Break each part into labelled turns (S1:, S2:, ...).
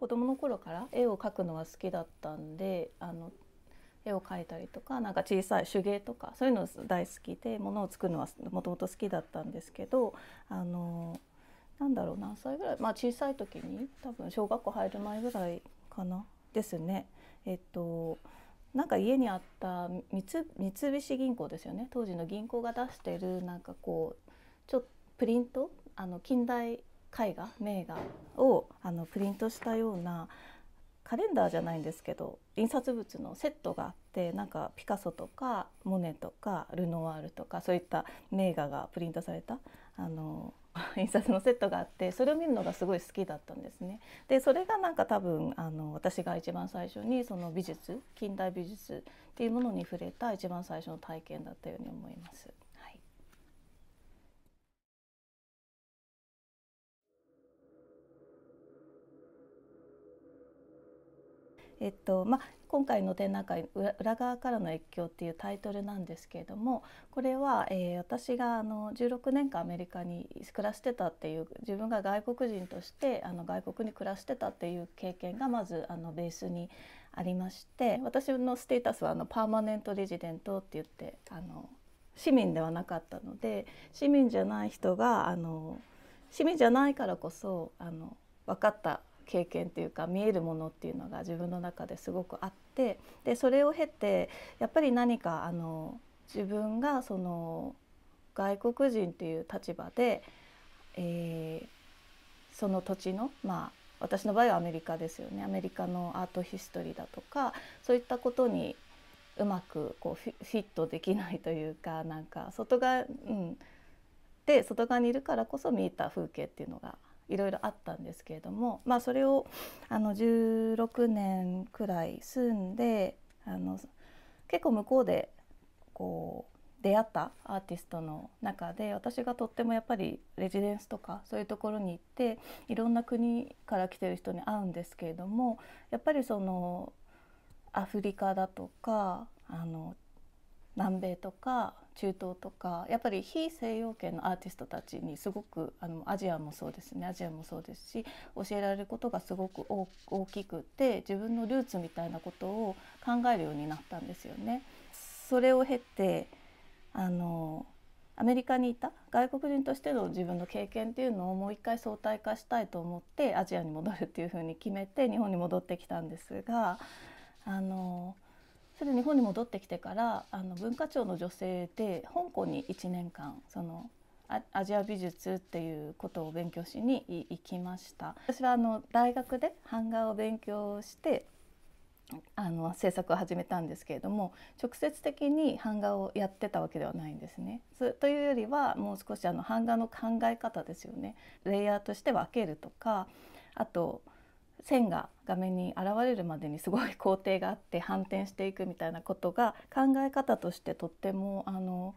S1: 子供の頃から絵を描くのは好きだったんであの絵を描いたりとかなんか小さい手芸とかそういうの大好きで物を作るのはもともと好きだったんですけどあのなんだろう何歳ぐらい、まあ、小さい時に多分小学校入る前ぐらいかなですね。えっとなんか家にあった三菱銀行ですよね当時の銀行が出してるなんかこうちょっとプリントあの近代絵画名画をあのプリントしたようなカレンダーじゃないんですけど印刷物のセットがあってなんかピカソとかモネとかルノワールとかそういった名画がプリントされたあの 印刷のセットがあってそれを見るのがすごい好きだったんですね。でそれがなんか多分あの私が一番最初にその美術近代美術っていうものに触れた一番最初の体験だったように思います。えっとまあ、今回の展覧会「裏側からの越境」っていうタイトルなんですけれどもこれは、えー、私があの16年間アメリカに暮らしてたっていう自分が外国人としてあの外国に暮らしてたっていう経験がまずあのベースにありまして私のステータスはあのパーマネントレジデントって言ってあの市民ではなかったので市民じゃない人があの市民じゃないからこそあの分かった経験っていうか見えるものっていうのが自分の中ですごくあってでそれを経てやっぱり何かあの自分がその外国人っていう立場で、えー、その土地のまあ私の場合はアメリカですよねアメリカのアートヒストリーだとかそういったことにうまくこうフィットできないというかなんか外側、うん、で外側にいるからこそ見えた風景っていうのがいろいろあったんですけれども、まあ、それをあの16年くらい住んであの結構向こうでこう出会ったアーティストの中で私がとってもやっぱりレジデンスとかそういうところに行っていろんな国から来てる人に会うんですけれどもやっぱりそのアフリカだとかあの南米とか中東とかやっぱり非西洋圏のアーティストたちにすごくあのアジアもそうですねアジアもそうですし教えられることがすごく大きくて自分のルーツみたいなことを考えるようになったんですよね。それを経てあのアメリカにいた外国人としての自分の経験っていうのをもう一回相対化したいと思ってアジアに戻るっていうふうに決めて日本に戻ってきたんですがあの。それで日本に戻ってきてからあの文化庁の女性で香港に1年間そのアジア美術っていうことを勉強しに行きました私はあの大学で版画を勉強してあの制作を始めたんですけれども直接的に版画をやってたわけではないんですね。というよりはもう少しあの版画の考え方ですよね。レイヤーとして分けるとかあと線が画面に現れるまでにすごい工程があって反転していくみたいなことが考え方としてとってもあの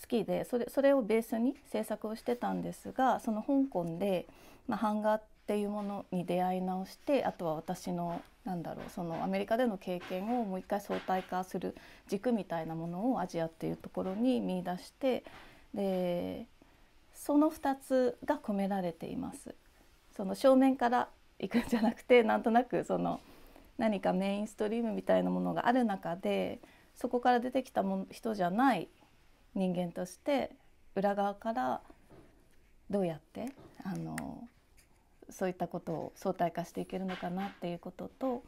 S1: 好きでそれそれをベースに制作をしてたんですがその香港で、まあ、版画っていうものに出会い直してあとは私のなんだろうそのアメリカでの経験をもう一回相対化する軸みたいなものをアジアっていうところに見出してでその2つが込められています。その正面からいくんじゃなくて なんとなくその何かメインストリームみたいなものがある中でそこから出てきたも人じゃない人間として裏側からどうやってあのそういったことを相対化していけるのかなっていうことと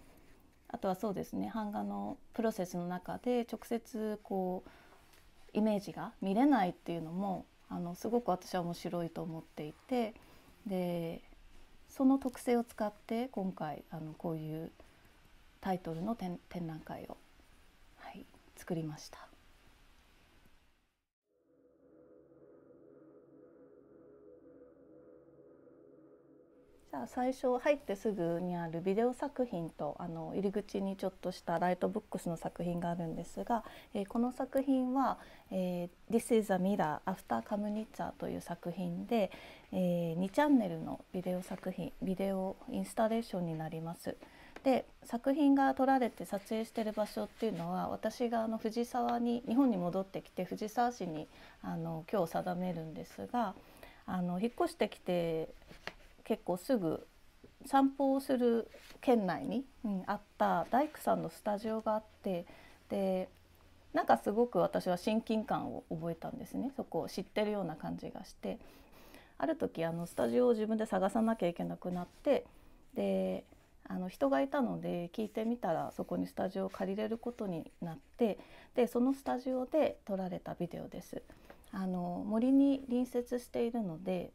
S1: あとはそうですね版画のプロセスの中で直接こうイメージが見れないっていうのもあのすごく私は面白いと思っていてでその特性を使って今回あのこういうタイトルの展覧会を、はい、作りました。じゃあ最初入ってすぐにあるビデオ作品とあの入り口にちょっとしたライトブックスの作品があるんですが、えー、この作品は、えー「This is a Mirror After c a m n i t a という作品で、えー、2チャンネルのビデオ作品ビデオインスタレーションになります。で作品が撮られて撮影してる場所っていうのは私があの藤沢に日本に戻ってきて藤沢市にあの今日定めるんですがあの引っ越してきて結構すぐ散歩をする県内に、うん、あった大工さんのスタジオがあってでなんかすごく私は親近感を覚えたんですねそこを知ってるような感じがしてある時あのスタジオを自分で探さなきゃいけなくなってであの人がいたので聞いてみたらそこにスタジオを借りれることになってでそのスタジオで撮られたビデオです。あの森に隣接しているので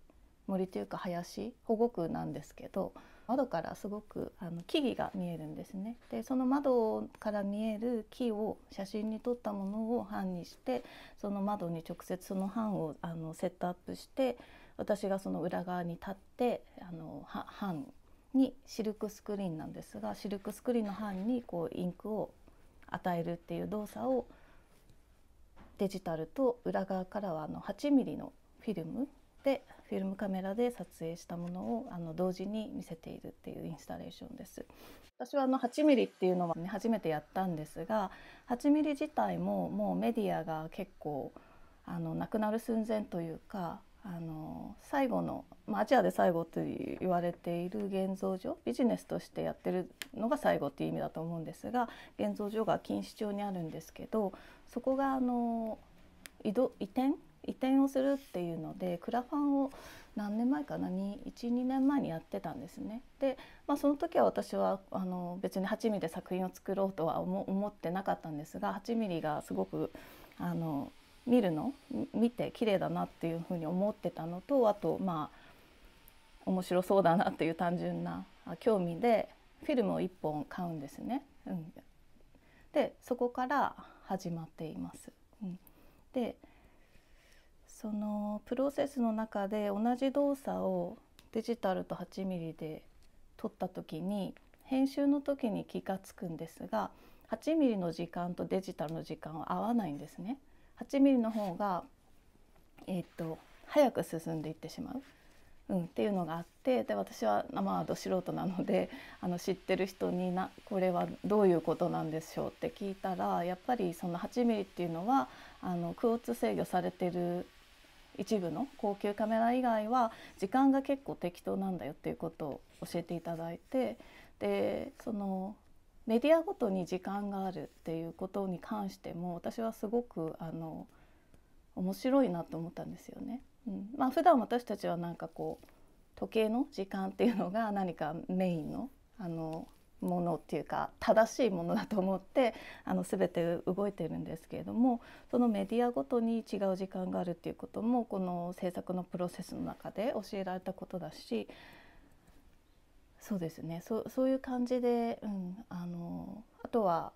S1: 森というか林保護区なんですけど窓からすごくあの木々が見えるんですねでその窓から見える木を写真に撮ったものを版にしてその窓に直接その版をあのセットアップして私がその裏側に立ってあの版にシルクスクリーンなんですがシルクスクリーンの版にこうインクを与えるっていう動作をデジタルと裏側からはあの8 m m のフィルムでフィルムカメラで撮影したものをあの同時に見せているっていうインスタレーションです。私はあの8ミリっていうのは、ね、初めてやったんですが8ミリ自体ももうメディアが結構あのなくなる寸前というかあの最後の、まあ、アジアで最後と言われている現像所ビジネスとしてやってるのが最後っていう意味だと思うんですが現像所が錦糸町にあるんですけどそこがあの移動移転移転をするっていうのでクラファンを何年前かな12年前にやってたんですね。で、まあ、その時は私はあの別に8 m m で作品を作ろうとは思ってなかったんですが8 m m がすごくあの見るの見て綺麗だなっていうふうに思ってたのとあとまあ面白そうだなっていう単純な興味でフィルムを1本買うんですね。うん、でそこから始まっています。うん、でそのプロセスの中で同じ動作をデジタルと 8mm で撮った時に編集の時に気が付くんですが 8mm の時間とデジタルの時間は合わないんですね。8mm の方がえー、っと早く進んでいってしまう、うん、っていうのがあってで私はまあど素人なのであの知ってる人になこれはどういうことなんでしょうって聞いたらやっぱりその 8mm っていうのはあのーツ制御されてる一部の高級カメラ以外は時間が結構適当なんだよっていうことを教えていただいてでそのメディアごとに時間があるっていうことに関しても私はすごくあの面白いなと思ったんですよね。うん、まあ普段私たちはなんかこう時計の時間っていうのが何かメインのあのものっていうか正しいものだと思って あの全て動いてるんですけれどもそのメディアごとに違う時間があるっていうこともこの制作のプロセスの中で教えられたことだしそうですねそそういう感じで、うん、あのあとは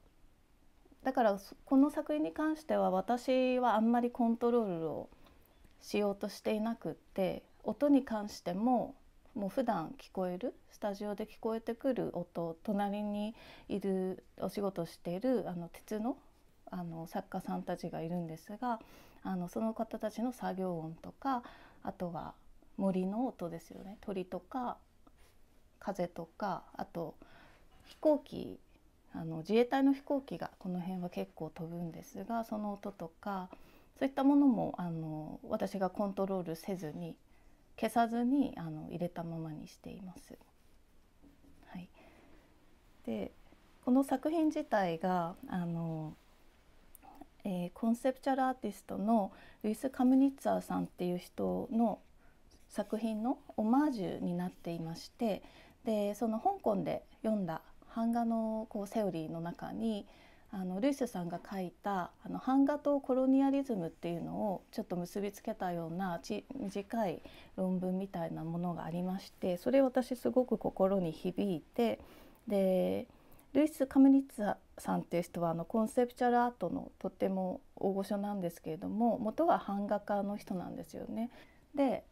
S1: だからこの作品に関しては私はあんまりコントロールをしようとしていなくって音に関してももう普段聞こえるスタジオで聞こえてくる音隣にいるお仕事しているあの鉄のあの作家さんたちがいるんですがあのその方たちの作業音とかあとは森の音ですよね鳥とか風とかあと飛行機あの自衛隊の飛行機がこの辺は結構飛ぶんですがその音とかそういったものもあの私がコントロールせずに消さずにあの入れたままにしています。はい、でこの作品自体があの、えー、コンセプチュアルアーティストのルイス・カムニッツァーさんっていう人の作品のオマージュになっていましてでその香港で読んだ版画のこうセオリーの中に「あのルイスさんが書いたあの版画とコロニアリズムっていうのをちょっと結びつけたようなち短い論文みたいなものがありましてそれ私すごく心に響いてでルイス・カムニッツァさんっていう人はあのコンセプチャルアートのとっても大御所なんですけれども元は版画家の人なんですよね。で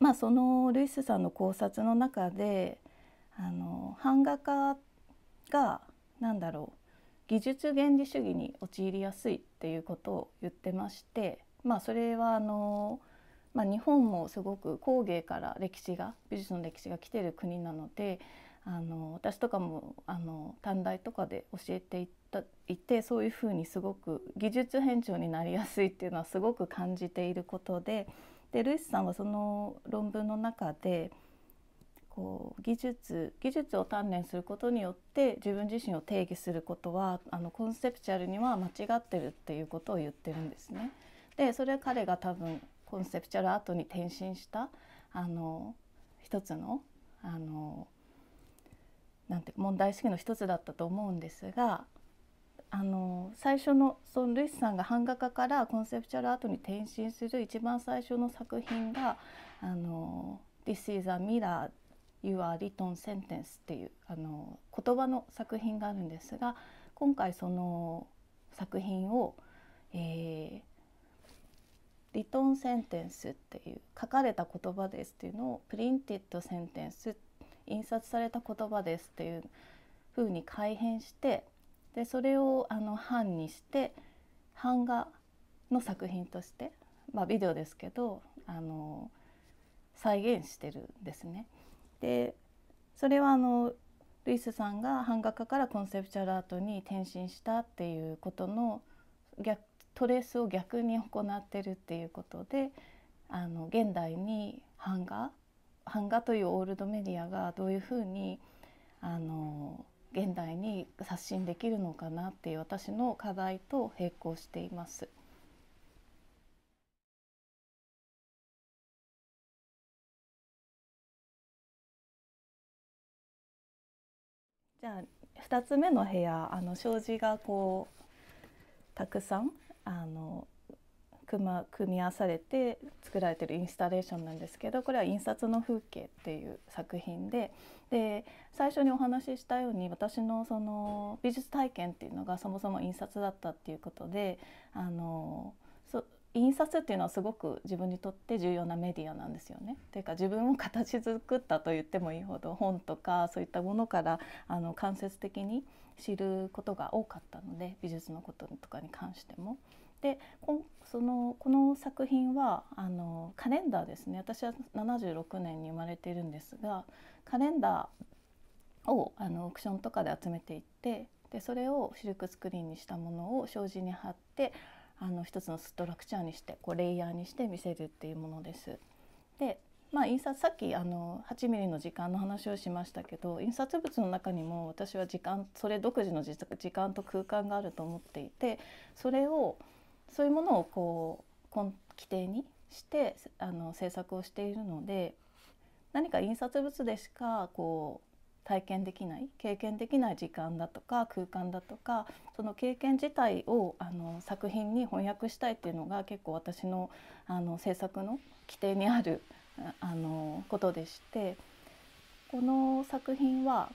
S1: まあそのルイスさんの考察の中であの版画家が何だろう技術原理主義に陥りやすいっていうことを言ってまして、まあ、それはあの、まあ、日本もすごく工芸から歴史が美術の歴史が来てる国なのであの私とかもあの短大とかで教えていたいてそういうふうにすごく技術変調になりやすいっていうのはすごく感じていることででルイスさんはその論文の中で。こう技術技術を鍛錬することによって自分自身を定義することはあのコンセプチュアルには間違ってるっていうことを言ってるんですね。でそれは彼が多分コンセプチュアルアートに転身したあの一つのあのなんて問題意識の一つだったと思うんですがあの最初のそのルイスさんが版画家からコンセプチュアルアートに転身する一番最初の作品が「あの This is a Mirror」You r written sentence っていうあの言葉の作品があるんですが今回その作品を、えー、リトンセンテンスっていう書かれた言葉ですっていうのをプリンティットセンテンス印刷された言葉ですっていう風に改変してでそれをあの版にして版画の作品として、まあ、ビデオですけどあの再現してるんですね。でそれはあのルイスさんが版画家からコンセプチュアルアートに転身したっていうことの逆トレースを逆に行ってるっていうことであの現代に版画版画というオールドメディアがどういうふうにあの現代に刷新できるのかなっていう私の課題と並行しています。じゃあ2つ目の部屋あの障子がこうたくさんあの組,、ま、組み合わされて作られてるインスタレーションなんですけどこれは「印刷の風景」っていう作品でで最初にお話ししたように私のその美術体験っていうのがそもそも印刷だったっていうことであの。印刷っていうのはすごく自分にとって重要なメディアなんですよね。というか自分を形作ったと言ってもいいほど本とかそういったものからあの間接的に知ることが多かったので美術のこととかに関しても。でこそのこの作品はあのカレンダーですね私は76年に生まれているんですがカレンダーをあのオークションとかで集めていってでそれをシルクスクリーンにしたものを障子に貼ってあの一つのストラクチャーにしてこうレイヤーにして見せるっていうものです。でまあ、印刷さっきあの8ミリの時間の話をしましたけど印刷物の中にも私は時間それ独自の時間と空間があると思っていてそれをそういうものをこう規定にしてあの制作をしているので何か印刷物でしかこう体験できない経験できない時間だとか空間だとかその経験自体をあの作品に翻訳したいっていうのが結構私のあの制作の規定にあるあのことでしてこの作品は、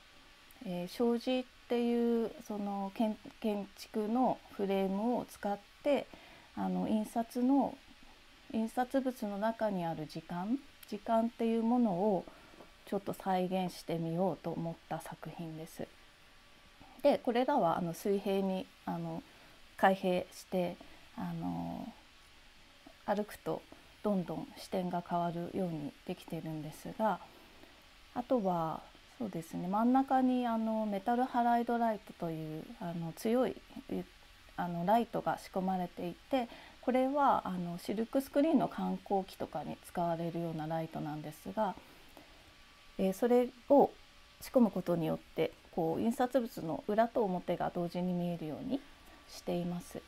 S1: えー、障子っていうその建築のフレームを使ってあの印刷の印刷物の中にある時間時間っていうものをちょっと再現してみようと思った作品です。でこれらはあの水平にあの開閉してあの歩くとどんどん視点が変わるようにできてるんですがあとはそうですね真ん中にあのメタルハライドライトというあの強いあのライトが仕込まれていてこれはあのシルクスクリーンの観光機とかに使われるようなライトなんですが。えそれを仕込むことによってこう印刷物の裏と表が同時に見えるようにしています。っ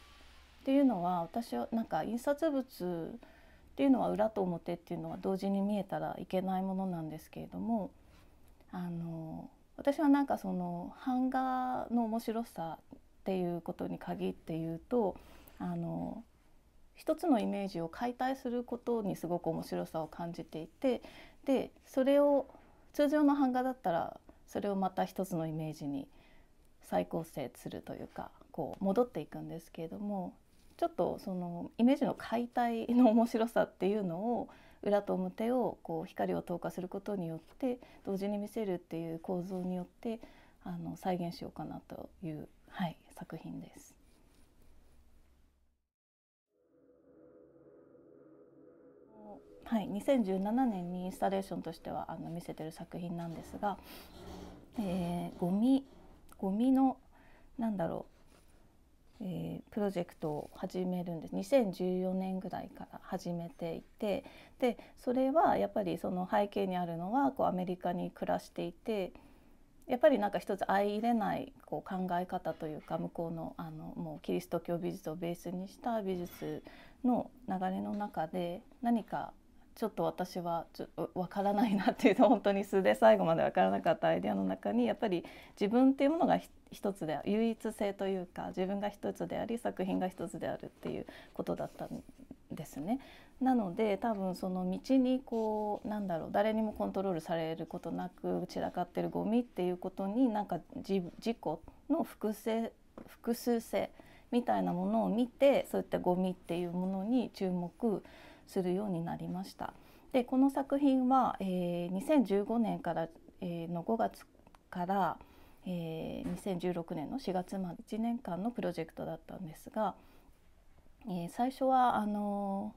S1: ていうのは私はなんか印刷物っていうのは裏と表っていうのは同時に見えたらいけないものなんですけれどもあの私はなんかその版画の面白さっていうことに限って言うとあの一つのイメージを解体することにすごく面白さを感じていてでそれを通常の版画だったらそれをまた一つのイメージに再構成するというかこう戻っていくんですけれどもちょっとそのイメージの解体の面白さっていうのを裏と表をこう光を透過することによって同時に見せるっていう構造によってあの再現しようかなという、はい、作品です。はい、2017年にインスタレーションとしてはあの見せてる作品なんですが、えー、ゴミゴミのなんだろう、えー、プロジェクトを始めるんです2014年ぐらいから始めていてでそれはやっぱりその背景にあるのはこうアメリカに暮らしていて。やっぱりなんか一つ相入れないこう考え方というか向こうのあのもうキリスト教美術をベースにした美術の流れの中で何かちょっと私はちょ分からないなっていうと本当に素で最後まで分からなかったアイデアの中にやっぱり自分っていうものが一つで唯一性というか自分が一つであり作品が一つであるっていうことだったんですね。なので多分その道にこうなんだろう誰にもコントロールされることなく散らかってるゴミっていうことになんか自己の複製複数性みたいなものを見てそういったゴミっていうものに注目してするようになりました。でこの作品は、えー、2015年から、えー、の5月から、えー、2016年の4月まで1年間のプロジェクトだったんですが、えー、最初はあの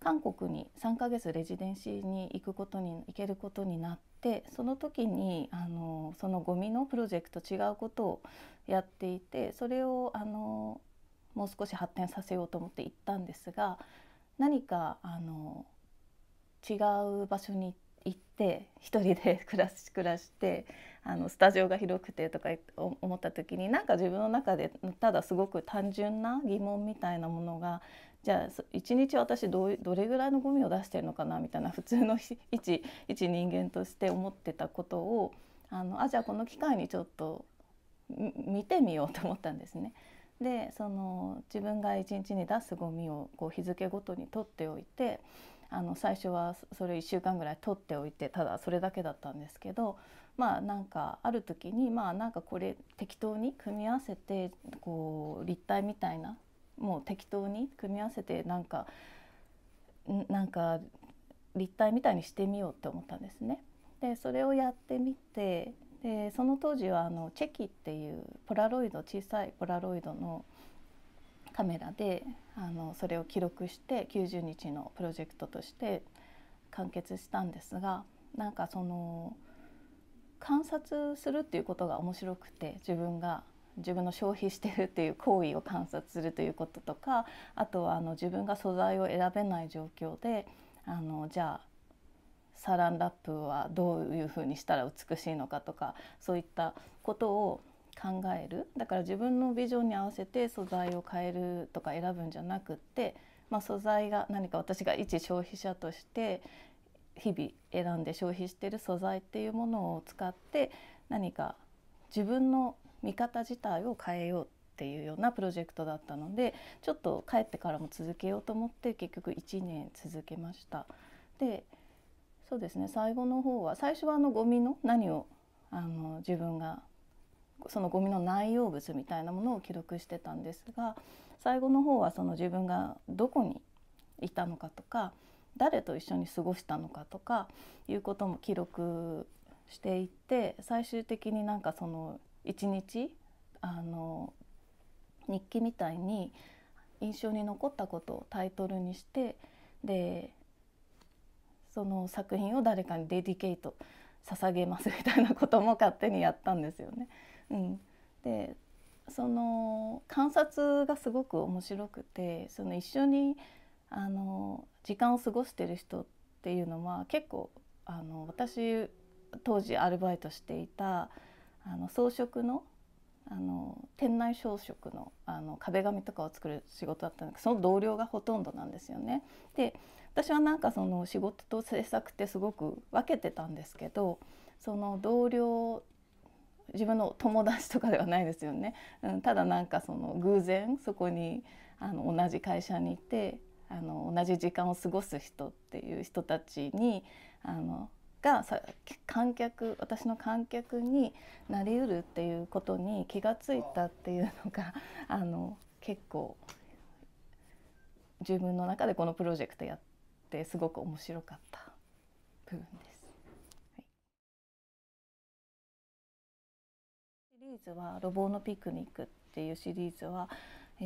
S1: ー、韓国に3ヶ月レジデンシーに行くことに行けることになってその時に、あのそのゴミのプロジェクト違うことをやっていてそれを、あのもう少し発展させようと思って行ったんですが何かあの違う場所に行って一人で 暮らし暮らしてあのスタジオが広くてとか思った時になんか自分の中でただすごく単純な疑問みたいなものがじゃあ一日私どどれぐらいのゴミを出してるのかなみたいな普通の一一人間として思ってたことをあのあじゃあこの機会にちょっと見てみようと思ったんですね。でその自分が一日に出すゴミをこう日付ごとに取っておいてあの最初はそれ1週間ぐらい取っておいてただそれだけだったんですけどまあなんかある時にまあなんかこれ適当に組み合わせてこう立体みたいなもう適当に組み合わせてなんかなんか立体みたいにしてみようって思ったんですね。でそれをやってみてでその当時はあのチェキっていうポラロイド小さいポラロイドのカメラであのそれを記録して90日のプロジェクトとして完結したんですがなんかその観察するっていうことが面白くて自分が自分の消費してるっていう行為を観察するということとかあとはあの自分が素材を選べない状況であのじゃあサランラップはどういうふうにしたら美しいのかとかそういったことを考えるだから自分のビジョンに合わせて素材を変えるとか選ぶんじゃなくって、まあ、素材が何か私が一消費者として日々選んで消費してる素材っていうものを使って何か自分の見方自体を変えようっていうようなプロジェクトだったのでちょっと帰ってからも続けようと思って結局1年続けました。でそうですね最後の方は最初はあのゴミの何をあの自分がそのゴミの内容物みたいなものを記録してたんですが最後の方はその自分がどこにいたのかとか誰と一緒に過ごしたのかとかいうことも記録していって最終的になんかその一日あの日記みたいに印象に残ったことをタイトルにしてでその作品を誰かにデディケート捧げますみたいなことも勝手にやったんですよね。うん、でその観察がすごく面白くてその一緒にあの時間を過ごしてる人っていうのは結構あの私当時アルバイトしていたあの装飾のあの店内装飾のあの壁紙とかを作る仕事だったんですけどその同僚がほとんどなんですよね。で私はなんかその仕事と制作ってすごく分けてたんですけどその同僚自分の友達とかではないですよね、うん、ただなんかその偶然そこにあの同じ会社にいてあの同じ時間を過ごす人っていう人たちにあのが観客私の観客になりうるっていうことに気が付いたっていうのがあの結構自分の中でこのプロジェクトやって。ってすごく面白かった部分です。はい、シリーズは「ロボのピクニック」っていうシリーズは、え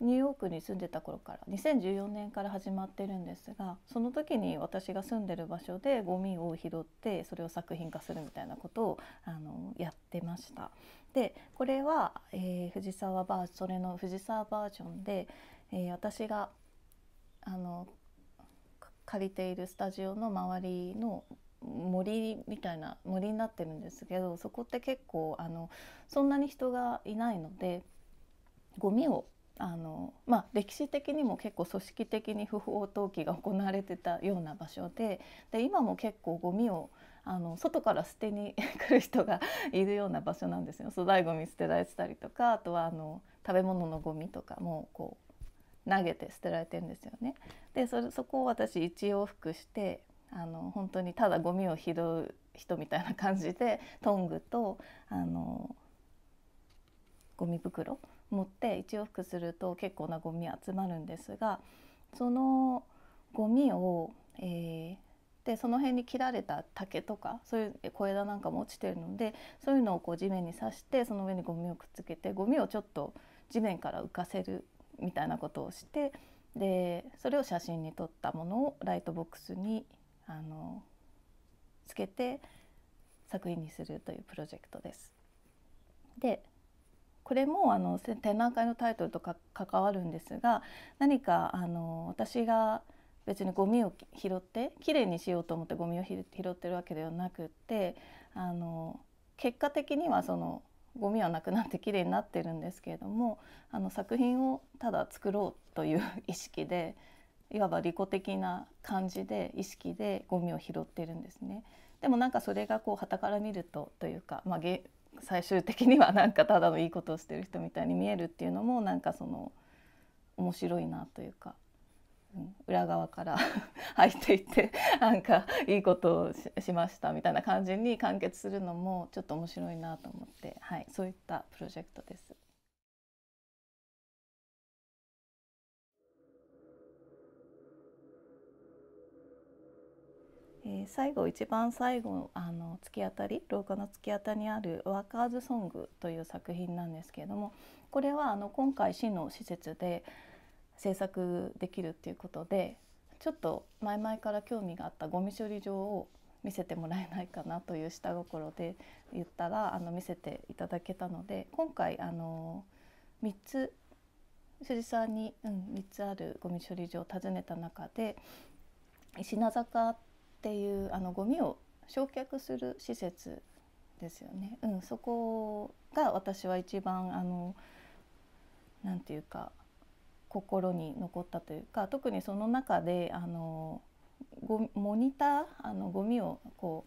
S1: ー、ニューヨークに住んでた頃から2014年から始まってるんですがその時に私が住んでる場所でゴミを拾ってそれを作品化するみたいなことをあのやってました。でこれは、えー、藤沢バージョンそれの藤沢バージョンで、えー、私があの借りているスタジオの周りの森みたいな森になってるんですけどそこって結構あのそんなに人がいないのでゴミをあのまあ、歴史的にも結構組織的に不法投棄が行われてたような場所でで今も結構ゴミをあの外から捨てに来る人がいるような場所なんですよ粗大ごみ捨てられてたりとかあとはあの食べ物のゴミとかもこう投げて捨てられてんですよね。でそれそこを私一往復してあの本当にただゴミを拾う人みたいな感じでトングとあのゴミ袋持って一往復すると結構なゴミ集まるんですがそのゴミを、えー、でその辺に切られた竹とかそういう小枝なんかも落ちてるのでそういうのをこう地面に刺してその上にゴミをくっつけてゴミをちょっと地面から浮かせるみたいなことをしてでそれを写真に撮ったものをライトボックスにあのつけて作品にするというプロジェクトです。でこれもあの展覧会のタイトルとか関わるんですが何かあの私が別にゴミを拾ってきれいにしようと思ってゴミを拾ってるわけではなくってあの結果的にはそのゴミはなくなってきれいになってるんですけれどもあの作品をただ作ろうという意識でいわば利己的な感じで意識でゴミを拾ってるんですね。でもなんかそれがこう傍から見るとというか、まあ、最終的にはなんかただのいいことをしてる人みたいに見えるっていうのもなんかその面白いなというか裏側から 入っていってなんかいいことをしましたみたいな感じに完結するのもちょっと面白いなと思って、はい、そういったプロジェクトです。えー、最後一番最後あの突き当たり廊下の突き当たりにある「ワーカーズソング」という作品なんですけれどもこれはあの今回市の施設で制作できるっていうことでちょっと前々から興味があったゴミ処理場を見せてもらえないかなという下心で言ったらあの見せていただけたので今回あの3つ辻さんに、うん、3つあるゴミ処理場を訪ねた中で石名坂っていうあのゴミを焼却する施設ですよね、うん、そこが私は一番あのなんていうか心に残ったというか特にその中であのモニターあのゴミをこ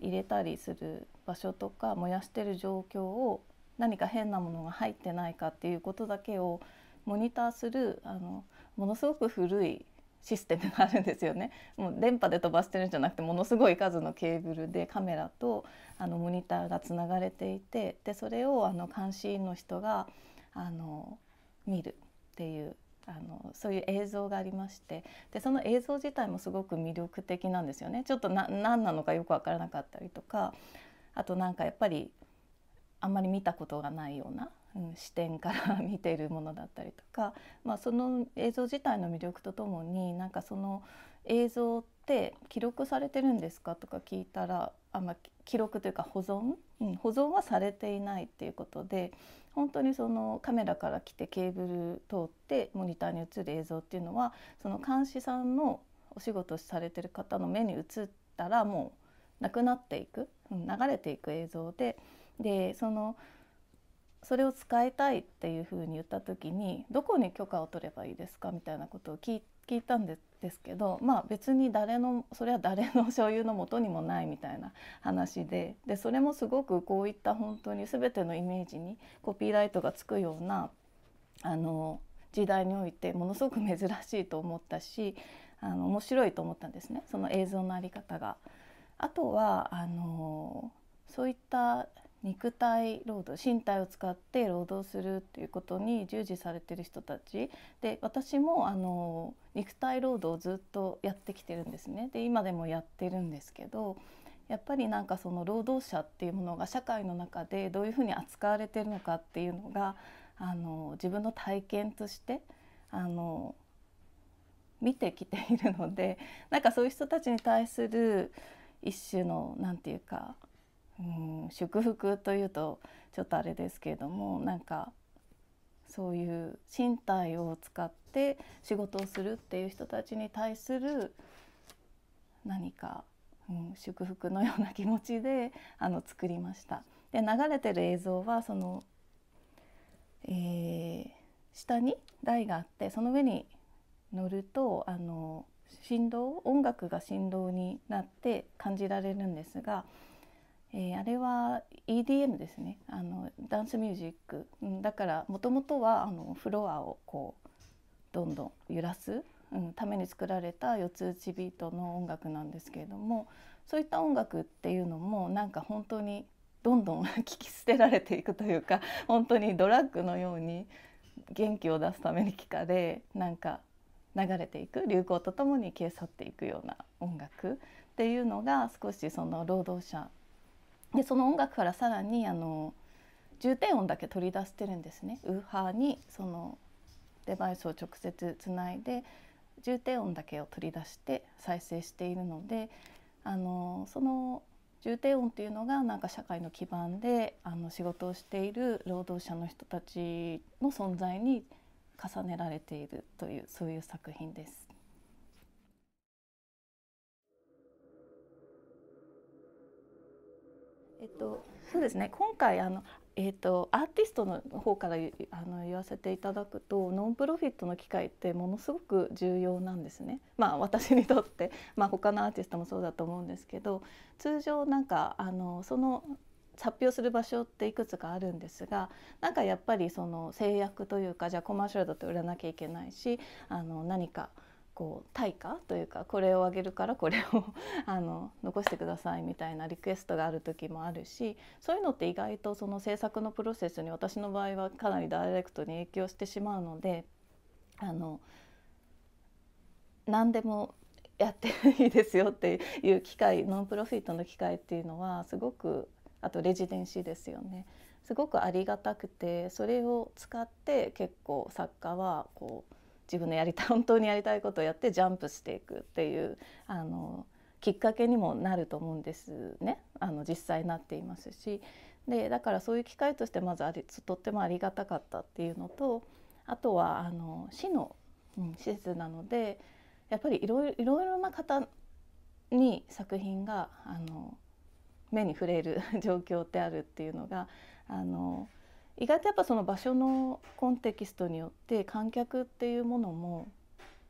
S1: う入れたりする場所とか燃やしてる状況を何か変なものが入ってないかっていうことだけをモニターするあのものすごく古いシステムがあるんですよねもう電波で飛ばしてるんじゃなくてものすごい数のケーブルでカメラとあのモニターがつながれていてでそれをあの監視員の人があの見るっていうあのそういう映像がありましてでその映像自体もすごく魅力的なんですよねちょっと何なのかよく分からなかったりとかあとなんかやっぱりあんまり見たことがないような、うん、視点から見ているものだったりとか、まあ、その映像自体の魅力とともになんかその映像って記録されてるんですかとか聞いたらあま記録というか保存、うん、保存はされていないっていうことで本当にそのカメラから来てケーブル通ってモニターに映る映像っていうのはその監視さんのお仕事されてる方の目に映ったらもうなくなっていく、うん、流れていく映像ででそのそれを使いたいっていうふうに言った時にどこに許可を取ればいいですかみたいなことを聞いたんですですけどまあ別に誰のそれは誰の所有のもとにもないみたいな話ででそれもすごくこういった本当に全てのイメージにコピーライトがつくようなあの時代においてものすごく珍しいと思ったしあの面白いと思ったんですねその映像の在り方が。あとはあのそういった肉体労働身体を使って労働するっていうことに従事されてる人たちで私もあの肉体労働をずっとやってきてるんですねで今でもやってるんですけどやっぱりなんかその労働者っていうものが社会の中でどういうふうに扱われてるのかっていうのがあの自分の体験としてあの見てきているのでなんかそういう人たちに対する一種の何て言うかうん祝福というとちょっとあれですけれどもなんかそういう身体を使って仕事をするっていう人たちに対する何か、うん、祝福のような気持ちであの作りました。で流れてる映像はその、えー、下に台があってその上に乗るとあの振動音楽が振動になって感じられるんですがえー、あれは EDM ですねあのダンスミュージック、うん、だからもともとはあのフロアをこうどんどん揺らす、うん、ために作られた四つ打ちビートの音楽なんですけれどもそういった音楽っていうのもなんか本当にどんどん 聞き捨てられていくというか本当にドラッグのように元気を出すために聞かれなんか流れていく流行とともに消え去っていくような音楽っていうのが少しその労働者でその音楽からさらにあの重低音だけ取り出してるんですねウーハーにそのデバイスを直接つないで重低音だけを取り出して再生しているのであのその重低音っていうのがなんか社会の基盤であの仕事をしている労働者の人たちの存在に重ねられているというそういう作品です。とそうですね今回あのえーと、アーティストの方からあの言わせていただくとノンプロフィットの機会ってものすごく重要なんですね、まあ、私にとって、まあ、他のアーティストもそうだと思うんですけど通常なんかあのその発表する場所っていくつかあるんですがなんかやっぱりその制約というかじゃあコマーシャルだと売らなきゃいけないしあの何か。こう対価というかこれをあげるからこれを あの残してくださいみたいなリクエストがある時もあるしそういうのって意外とその制作のプロセスに私の場合はかなりダイレクトに影響してしまうのであの何でもやっていいですよっていう機会ノンプロフィットの機会っていうのはすごくあとレジデンシーですよねすごくありがたくてそれを使って結構作家はこう自分のやりたい 本当にやりたいことをやってジャンプしていくっていうあのきっかけにもなると思うんですねあの実際なっていますしでだからそういう機会としてまずありとってもありがたかったっていうのとあとはあの市の、うん、施設なのでやっぱりいろいろな方に作品があの目に触れる 状況ってあるっていうのがあの意外とやっぱその場所のコンテキストによって観客っていうものも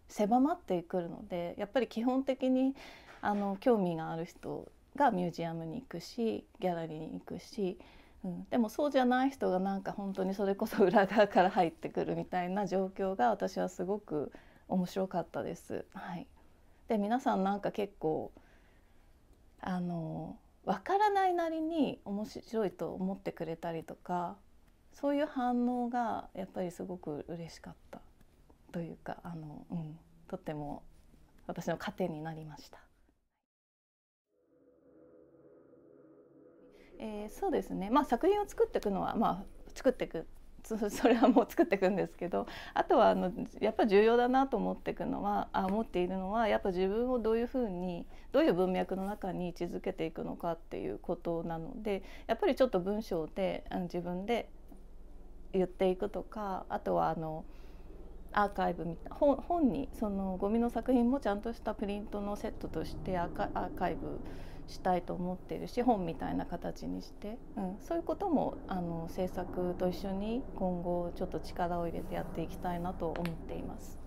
S1: 狭まってくるのでやっぱり基本的にあの興味がある人がミュージアムに行くしギャラリーに行くし、うん、でもそうじゃない人がなんか本当にそれこそ裏側から入ってくるみたいな状況が私はすごく面白かったです。はい、で皆さんなんか結構あの分からないなりに面白いと思ってくれたりとかそういう反応がやっぱりすごく嬉しかったというかあの、うん、とっても私の糧になりました。えー、そうですね、まあ、作品を作っていくのは、まあ、作っていく それはもう作っていくんですけどあとはあのやっぱ重要だなと思っていくのはあ思っているのはやっぱ自分をどういうふうにどういう文脈の中に位置づけていくのかっていうことなのでやっぱりちょっと文章で自分で言っていくとかあとはあのアーカイブみたい本本にそのゴミの作品もちゃんとしたプリントのセットとしてアーカイブしたいと思ってるし本みたいな形にして、うん、そういうこともあの制作と一緒に今後ちょっと力を入れてやっていきたいなと思っています。